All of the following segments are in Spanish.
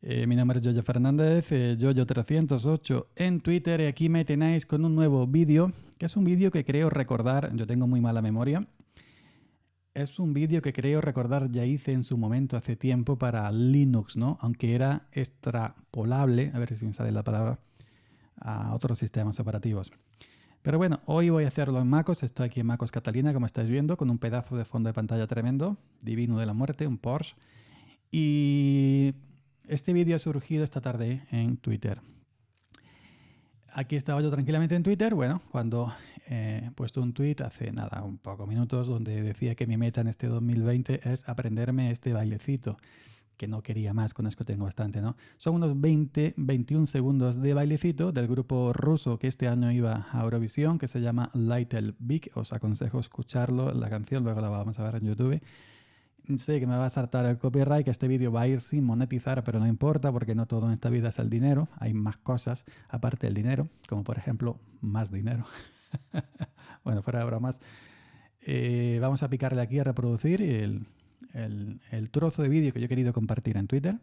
Eh, mi nombre es Jojo Fernández, jojo eh, Yoyo308 en Twitter y aquí me tenéis con un nuevo vídeo, que es un vídeo que creo recordar, yo tengo muy mala memoria, es un vídeo que creo recordar ya hice en su momento hace tiempo para Linux, ¿no? Aunque era extrapolable, a ver si me sale la palabra, a otros sistemas operativos. Pero bueno, hoy voy a hacerlo en MacOS, estoy aquí en MacOS Catalina, como estáis viendo, con un pedazo de fondo de pantalla tremendo, divino de la muerte, un Porsche. Y este vídeo ha surgido esta tarde en Twitter. Aquí estaba yo tranquilamente en Twitter, bueno, cuando eh, he puesto un tweet hace nada, un poco minutos, donde decía que mi meta en este 2020 es aprenderme este bailecito, que no quería más, con esto tengo bastante, ¿no? Son unos 20, 21 segundos de bailecito del grupo ruso que este año iba a Eurovisión, que se llama Little Big, os aconsejo escucharlo, la canción, luego la vamos a ver en YouTube sé que me va a saltar el copyright, que este vídeo va a ir sin monetizar, pero no importa porque no todo en esta vida es el dinero, hay más cosas aparte del dinero, como por ejemplo más dinero. bueno, fuera de bromas, eh, vamos a picarle aquí a reproducir el, el trozo de vídeo que yo he querido compartir en Twitter,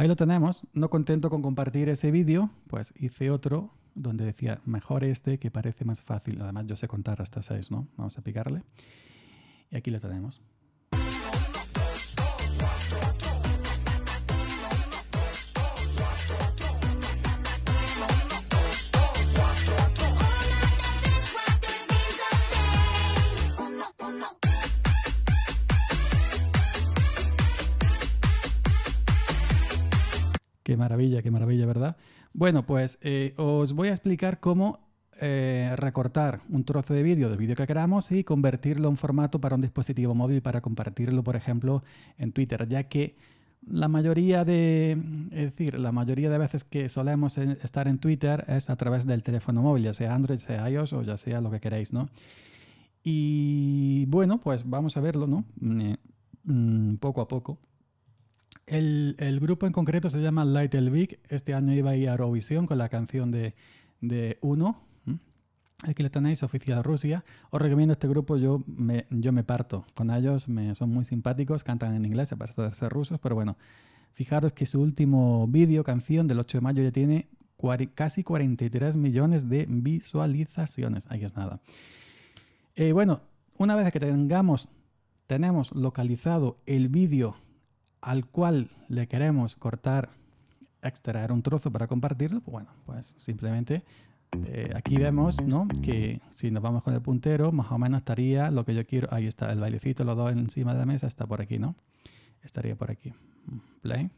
Ahí lo tenemos. No contento con compartir ese vídeo, pues hice otro donde decía, mejor este que parece más fácil. Además, yo sé contar hasta 6, ¿no? Vamos a picarle. Y aquí lo tenemos. Qué maravilla, qué maravilla, ¿verdad? Bueno, pues eh, os voy a explicar cómo eh, recortar un trozo de vídeo, del vídeo que queramos, y convertirlo en formato para un dispositivo móvil para compartirlo, por ejemplo, en Twitter, ya que la mayoría de, es decir, la mayoría de veces que solemos eh, estar en Twitter es a través del teléfono móvil, ya sea Android, sea iOS o ya sea lo que queráis, ¿no? Y bueno, pues vamos a verlo, ¿no? Mm, mm, poco a poco. El, grupo en concreto se llama Light El Big. Este año iba a ir a Eurovisión con la canción de, Uno. ¿Mm? Aquí lo tenéis, Oficial Rusia. Os recomiendo este grupo, yo me, yo me parto con ellos, me, son muy simpáticos, cantan en inglés aparte de ser rusos, pero bueno, fijaros que su último vídeo, canción del 8 de mayo, ya tiene casi 43 millones de visualizaciones. Ahí es nada. Eh, bueno, una vez que tengamos, tenemos localizado el vídeo al cual le queremos cortar, extraer un trozo para compartirlo, pues bueno, pues simplemente eh, aquí vemos ¿no? que si nos vamos con el puntero, más o menos estaría lo que yo quiero. Ahí está el bailecito, los dos encima de la mesa, está por aquí, ¿no? Estaría por aquí. Play.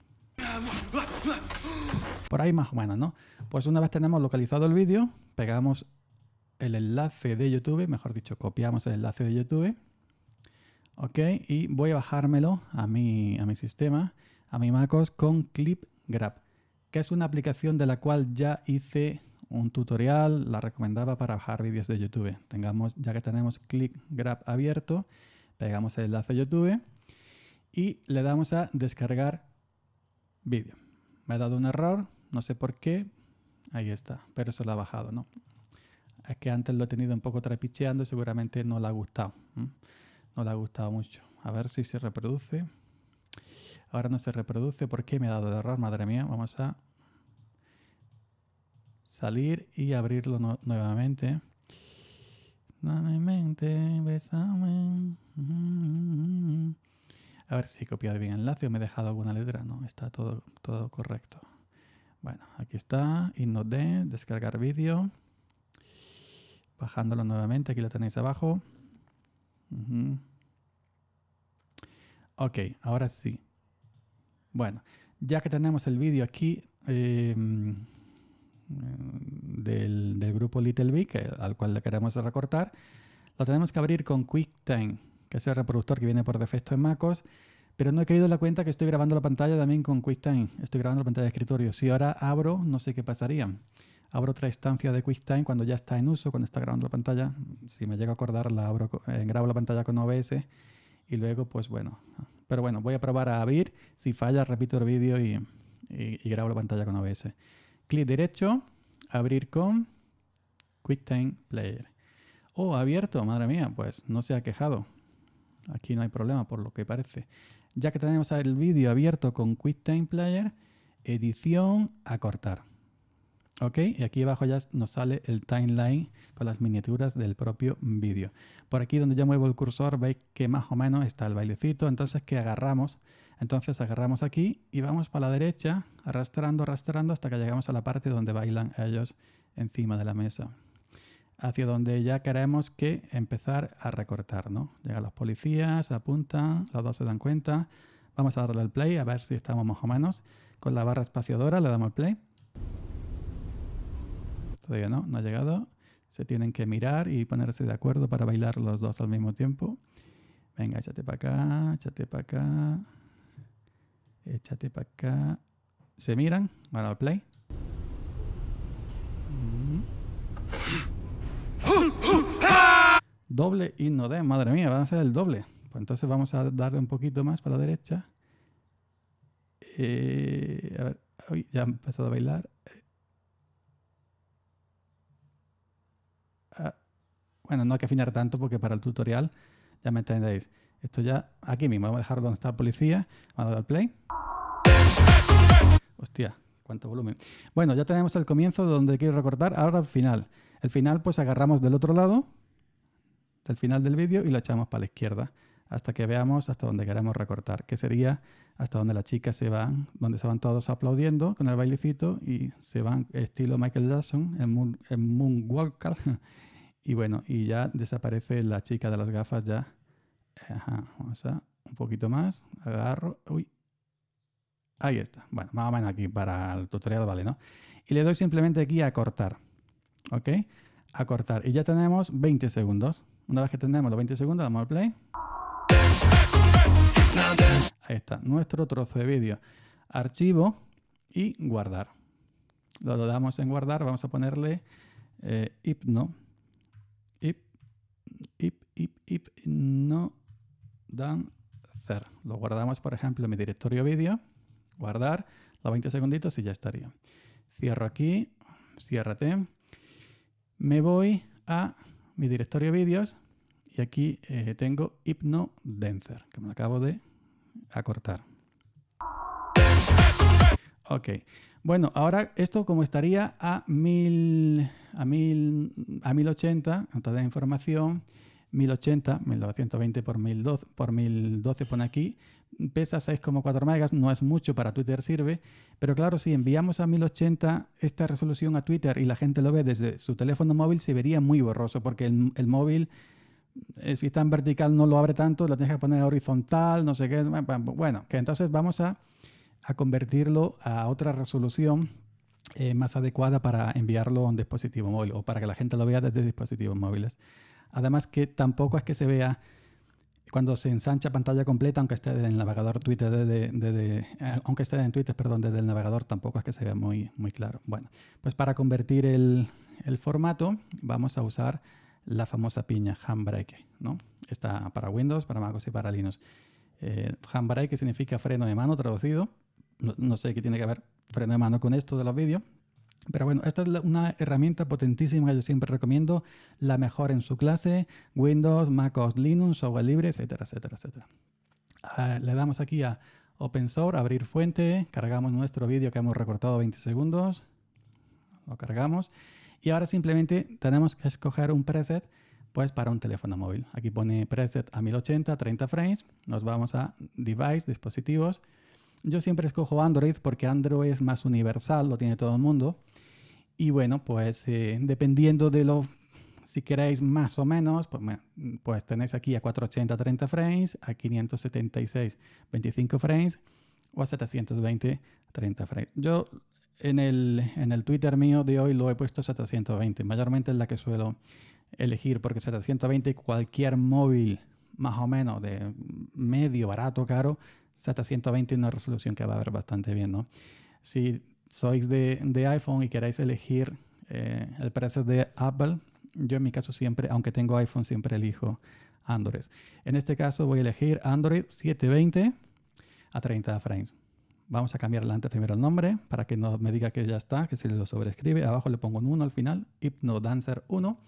Por ahí más o menos, ¿no? Pues una vez tenemos localizado el vídeo, pegamos el enlace de YouTube, mejor dicho, copiamos el enlace de YouTube Ok, y voy a bajármelo a mi, a mi sistema, a mi MacOS con ClipGrab, que es una aplicación de la cual ya hice un tutorial, la recomendaba para bajar vídeos de YouTube. Tengamos, ya que tenemos ClipGrab abierto, pegamos el enlace YouTube y le damos a descargar vídeo. Me ha dado un error, no sé por qué, ahí está, pero eso lo ha bajado, ¿no? Es que antes lo he tenido un poco trapicheando y seguramente no le ha gustado. No le ha gustado mucho. A ver si se reproduce. Ahora no se reproduce. ¿Por qué me ha dado de error? Madre mía. Vamos a salir y abrirlo nuevamente. Nuevamente, besame. A ver si he copiado bien el enlace o me he dejado alguna letra. No, está todo, todo correcto. Bueno, aquí está. de descargar vídeo. Bajándolo nuevamente, aquí lo tenéis abajo. Ok, ahora sí. Bueno, ya que tenemos el vídeo aquí em, em, del, del, grupo Little Big, al cual le queremos recortar, lo tenemos que abrir con QuickTime, que es el reproductor que viene por defecto en MacOS. Pero no he caído la cuenta que estoy grabando la pantalla también con QuickTime. Estoy grabando la pantalla de escritorio. Si ahora abro, no sé qué pasaría abro otra instancia de QuickTime cuando ya está en uso, cuando está grabando la pantalla. Si me llega a acordar, la eh, grabo la pantalla con OBS y luego, pues bueno. Pero bueno, voy a probar a abrir. Si falla, repito el vídeo y, grabo la pantalla con OBS. Clic derecho, abrir con QuickTime Player. Oh, abierto, madre mía, pues no se ha quejado. Aquí no hay problema, por lo que parece. Ya que tenemos el vídeo abierto con QuickTime Player, edición, a cortar. ¿Ok? Y aquí abajo ya nos sale el timeline con las miniaturas del propio vídeo. Por aquí donde yo muevo el cursor veis que más o menos está el bailecito. Entonces, ¿qué agarramos? Entonces agarramos aquí y vamos para la derecha, arrastrando, arrastrando hasta que llegamos a la parte donde bailan ellos encima de la mesa. Hacia donde ya queremos que empezar a recortar, ¿no? Llegan los policías, apuntan, los dos se dan cuenta. Vamos a darle el play a ver si estamos más o menos. Con la barra espaciadora le damos el play. Todavía no, no ha llegado. Se tienen que mirar y ponerse de acuerdo para bailar los dos al mismo tiempo. Venga, échate para acá, échate para acá, échate para acá. Se miran, van al play. Mm-hmm. Doble y no de, madre mía, van a ser el doble. Pues entonces vamos a darle un poquito más para la derecha. Eh, a ver, ya han empezado a bailar. bueno, no hay que afinar tanto porque para el tutorial ya me entendéis. Esto ya aquí mismo, vamos a dejar donde está la policía, vamos a dar al play. Hostia, cuánto volumen. Bueno, ya tenemos el comienzo donde quiero recortar, ahora el final. El final pues agarramos del otro lado, del final del vídeo y lo echamos para la izquierda hasta que veamos hasta donde queremos recortar, que sería hasta donde las chicas se van, donde se van todos aplaudiendo con el bailecito y se van estilo Michael Jackson en, moon, y bueno, y ya desaparece la chica de las gafas ya. vamos a un poquito más, agarro, ahí está. Bueno, más o menos aquí para el tutorial vale, ¿no? Y le doy simplemente aquí a cortar, ¿ok? A cortar. Y ya tenemos 20 segundos. Una vez que tenemos los 20 segundos, damos al play. Ahí está, nuestro trozo de vídeo. Archivo y guardar. Lo damos en guardar, vamos a ponerle eh, hipno ip ip ip no dan Lo guardamos, por ejemplo, en mi directorio vídeo. Guardar, los 20 segunditos y ya estaría. Cierro aquí, ciérrate. Me voy a mi directorio vídeos y aquí eh, tengo hipno dancer que me lo acabo de acortar. Ok. Bueno, ahora esto como estaría a, mil, a, mil, a 1080, entonces de información, 1080, 1920 por 1012, por pone aquí, pesa 6,4 megas, no es mucho para Twitter sirve, pero claro, si enviamos a 1080 esta resolución a Twitter y la gente lo ve desde su teléfono móvil, se vería muy borroso porque el, el móvil eh, si está en vertical no lo abre tanto, lo tienes que poner horizontal, no sé qué. Bueno, que entonces vamos a a convertirlo a otra resolución eh, más adecuada para enviarlo a un dispositivo móvil o para que la gente lo vea desde dispositivos móviles. Además que tampoco es que se vea cuando se ensancha pantalla completa, aunque esté en el navegador Twitter, desde, eh, aunque esté en Twitter, perdón, desde el navegador tampoco es que se vea muy, muy claro. Bueno, pues para convertir el, formato vamos a usar la famosa piña handbrake, ¿no? Está para Windows, para MacOS y para Linux. Eh, handbrake significa freno de mano traducido no, sé qué tiene que ver freno de mano con esto de los vídeos. Pero bueno, esta es una herramienta potentísima, yo siempre recomiendo la mejor en su clase, Windows, MacOS, Linux, software libre, etcétera, etcétera, etcétera. Ah, le damos aquí a Open Source, abrir fuente, cargamos nuestro vídeo que hemos recortado 20 segundos, lo cargamos y ahora simplemente tenemos que escoger un preset pues para un teléfono móvil. Aquí pone preset a 1080, 30 frames, nos vamos a Device, dispositivos, yo siempre escojo Android porque Android es más universal, lo tiene todo el mundo. Y bueno, pues eh, dependiendo de lo, si queréis más o menos, pues, pues tenéis aquí a 480 30 frames, a 576 25 frames o a 720 30 frames. Yo en el, en el Twitter mío de hoy lo he puesto a 720, mayormente es la que suelo elegir porque 720 cualquier móvil más o menos de medio, barato, caro, hasta 120 una resolución que va a ver bastante bien, ¿no? Si sois de, de iPhone y queráis elegir eh, el precio de Apple, yo en mi caso siempre, aunque tengo iPhone, siempre elijo Android. En este caso voy a elegir Android 720 a 30 frames. Vamos a cambiarle antes primero el nombre para que no me diga que ya está, que se lo sobrescribe. Abajo le pongo un 1 al final, Hypno Dancer 1.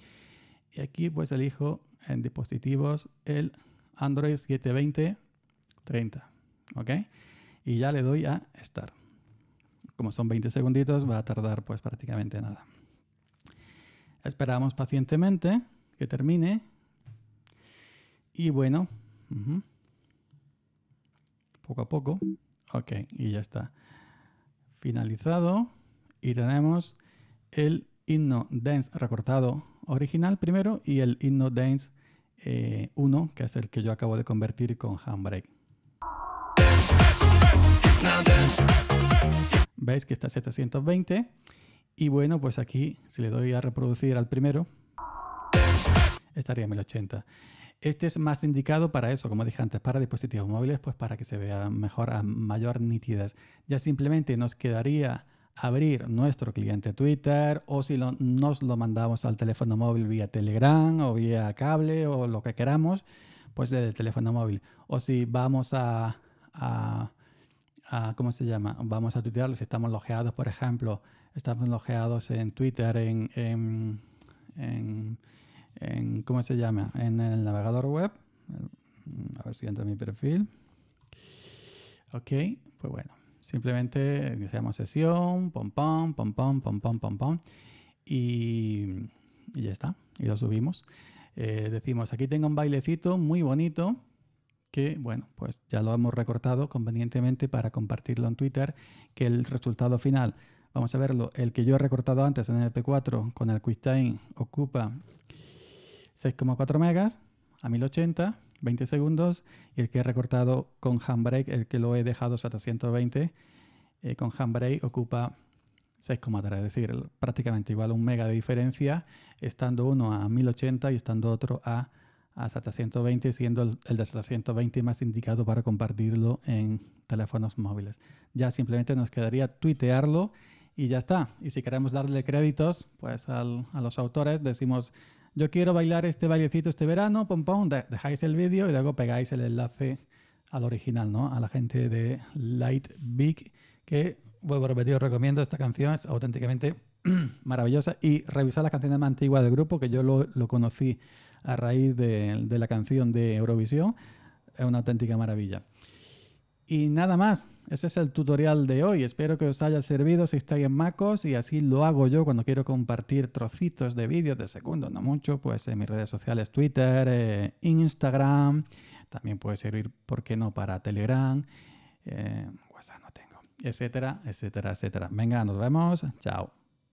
Y aquí pues elijo en dispositivos el Android 720 30. Y ya le doy a estar. Como son 20 segunditos, va a tardar pues prácticamente nada. Esperamos pacientemente que termine. Y bueno, poco a poco. Ok, y ya está. Finalizado. Y tenemos el himno dance recortado original primero y el himno dance 1, eh, que es el que yo acabo de convertir con handbrake. Veis que está 720. Y bueno, pues aquí, si le doy a reproducir al primero, estaría 1080. Este es más indicado para eso, como dije antes, para dispositivos móviles, pues para que se vea mejor a mayor nitidez. Ya simplemente nos quedaría abrir nuestro cliente Twitter o si nos lo mandamos al teléfono móvil vía Telegram o vía cable o lo que queramos, pues el teléfono móvil. O si vamos a Ah, ¿cómo se llama? Vamos a tuitearlo. Si estamos logeados, por ejemplo, estamos logeados en Twitter, en, en, ¿cómo se llama? En el navegador web. A ver si entra mi perfil. Ok, pues bueno, simplemente iniciamos sesión, pom pom, pom pom, pom pom, pom pom, y, ya está, y lo subimos. Eh, decimos, aquí tengo un bailecito muy bonito que, bueno, pues ya lo hemos recortado convenientemente para compartirlo en Twitter, que el resultado final, vamos a verlo, el que yo he recortado antes en el p 4 con el QuickTime ocupa 6,4 megas a 1080, 20 segundos, y el que he recortado con Handbrake, el que lo he dejado 720, 120, eh, con Handbrake ocupa 6,3, es decir, prácticamente igual un mega de diferencia, estando uno a 1080 y estando otro a hasta 120, siendo el, el de hasta 120 más indicado para compartirlo en teléfonos móviles. Ya simplemente nos quedaría tuitearlo y ya está. Y si queremos darle créditos pues a los autores, decimos, yo quiero bailar este vallecito este verano, pom pom, dejáis el vídeo y luego pegáis el enlace al original, ¿no? A la gente de Light Big, que, vuelvo a repetir, os recomiendo esta canción, es auténticamente maravillosa. Y revisar la canción más antigua del grupo, que yo lo, lo conocí a raíz de, la canción de Eurovisión. Es una auténtica maravilla. Y nada más, ese es el tutorial de hoy. Espero que os haya servido si estáis en MacOS y así lo hago yo cuando quiero compartir trocitos de vídeos de segundos, no mucho, pues en mis redes sociales, Twitter, eh, Instagram, también puede servir, ¿por qué no?, para Telegram, eh, WhatsApp no tengo, etcétera, etcétera, etcétera. Venga, nos vemos, chao.